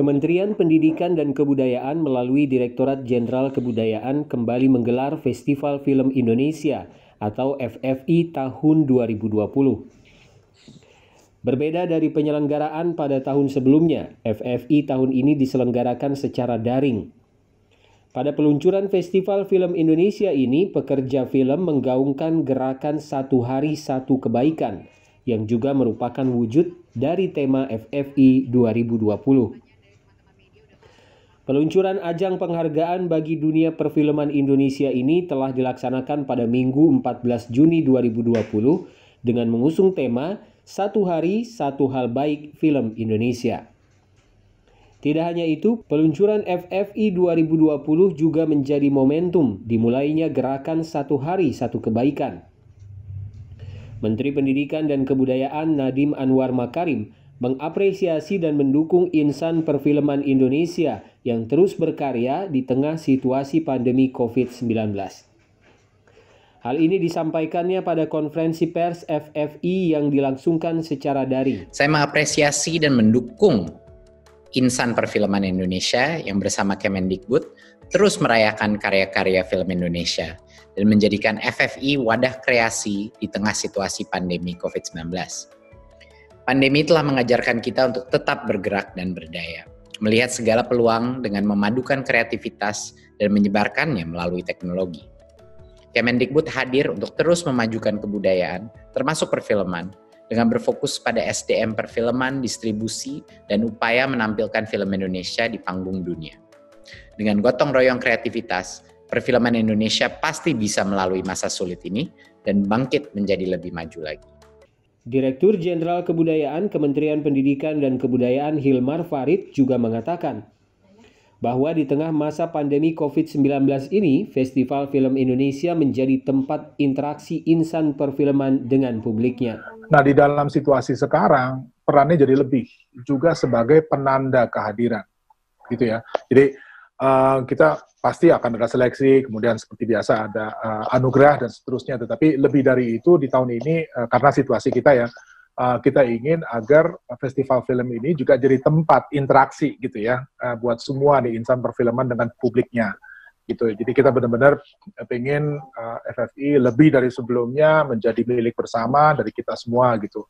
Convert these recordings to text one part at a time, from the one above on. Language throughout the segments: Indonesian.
Kementerian Pendidikan dan Kebudayaan melalui Direktorat Jenderal Kebudayaan kembali menggelar Festival Film Indonesia atau FFI tahun 2020. Berbeda dari penyelenggaraan pada tahun sebelumnya, FFI tahun ini diselenggarakan secara daring. Pada peluncuran Festival Film Indonesia ini, pekerja film menggaungkan gerakan satu hari satu kebaikan yang juga merupakan wujud dari tema FFI 2020. Peluncuran ajang penghargaan bagi dunia perfilman Indonesia ini telah dilaksanakan pada Minggu 14 Juni 2020 dengan mengusung tema Satu Hari Satu Hal Baik Film Indonesia. Tidak hanya itu, peluncuran FFI 2020 juga menjadi momentum dimulainya gerakan Satu Hari Satu Kebaikan. Menteri Pendidikan dan Kebudayaan Nadim Anwar Makarim mengapresiasi dan mendukung insan perfilman Indonesia yang terus berkarya di tengah situasi pandemi COVID-19. Hal ini disampaikannya pada konferensi pers FFI yang dilangsungkan secara daring. Saya mengapresiasi dan mendukung insan perfilman Indonesia yang bersama Kemendikbud terus merayakan karya-karya film Indonesia dan menjadikan FFI wadah kreasi di tengah situasi pandemi COVID-19. Pandemi telah mengajarkan kita untuk tetap bergerak dan berdaya, melihat segala peluang dengan memadukan kreativitas dan menyebarkannya melalui teknologi. Kemendikbud hadir untuk terus memajukan kebudayaan, termasuk perfilman, dengan berfokus pada SDM perfilman, distribusi, dan upaya menampilkan film Indonesia di panggung dunia. Dengan gotong royong kreativitas, perfilman Indonesia pasti bisa melalui masa sulit ini dan bangkit menjadi lebih maju lagi. Direktur Jenderal Kebudayaan Kementerian Pendidikan dan Kebudayaan Hilmar Farid juga mengatakan bahwa di tengah masa pandemi COVID-19 ini, Festival Film Indonesia menjadi tempat interaksi insan perfilman dengan publiknya. Nah, di dalam situasi sekarang, perannya jadi lebih juga sebagai penanda kehadiran. Gitu ya. Jadi Eh, kita pasti akan ada seleksi, kemudian seperti biasa ada uh, anugerah dan seterusnya. Tetapi lebih dari itu di tahun ini uh, karena situasi kita ya, uh, kita ingin agar festival film ini juga jadi tempat interaksi gitu ya, uh, buat semua di insan perfilman dengan publiknya gitu. Jadi kita benar-benar ingin uh, FFI lebih dari sebelumnya menjadi milik bersama dari kita semua gitu.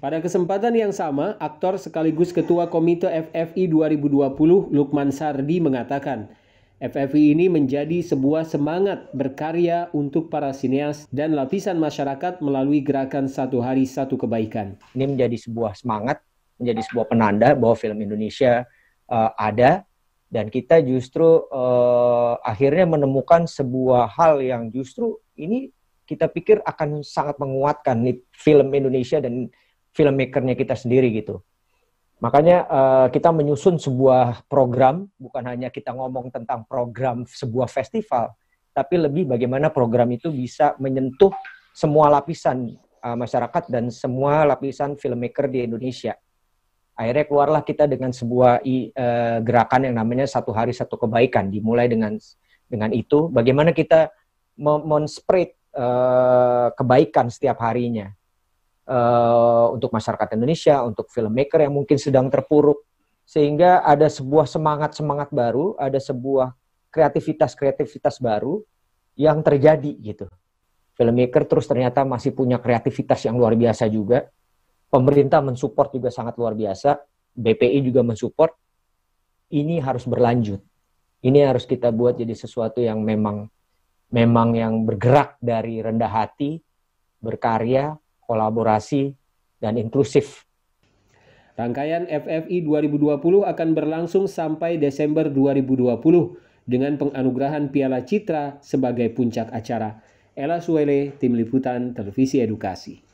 Pada kesempatan yang sama, aktor sekaligus ketua Komite FFI 2020 Lukman Sardi mengatakan, FFI ini menjadi sebuah semangat berkarya untuk para sineas dan lapisan masyarakat melalui gerakan Satu Hari Satu Kebaikan. Ini menjadi sebuah semangat, menjadi sebuah penanda bahwa film Indonesia uh, ada dan kita justru uh, akhirnya menemukan sebuah hal yang justru ini kita pikir akan sangat menguatkan film Indonesia dan filmmakernya kita sendiri gitu. Makanya uh, kita menyusun sebuah program, bukan hanya kita ngomong tentang program sebuah festival, tapi lebih bagaimana program itu bisa menyentuh semua lapisan uh, masyarakat dan semua lapisan filmmaker di Indonesia. Akhirnya keluarlah kita dengan sebuah uh, gerakan yang namanya satu hari satu kebaikan. Dimulai dengan dengan itu, bagaimana kita men-spread uh, kebaikan setiap harinya Eh, untuk masyarakat Indonesia, untuk filmmaker yang mungkin sedang terpuruk, sehingga ada sebuah semangat-semangat baru, ada sebuah kreativitas-kreativitas baru yang terjadi gitu. Filmmaker terus ternyata masih punya kreativitas yang luar biasa juga. Pemerintah mensupport juga sangat luar biasa. BPI juga mensupport. Ini harus berlanjut. Ini harus kita buat jadi sesuatu yang memang memang yang bergerak dari rendah hati, berkarya, kolaborasi, dan inklusif. Rangkaian FFI 2020 akan berlangsung sampai Desember 2020 dengan penganugerahan Piala Citra sebagai puncak acara. Ella Suwele, Tim Liputan Televisi Edukasi.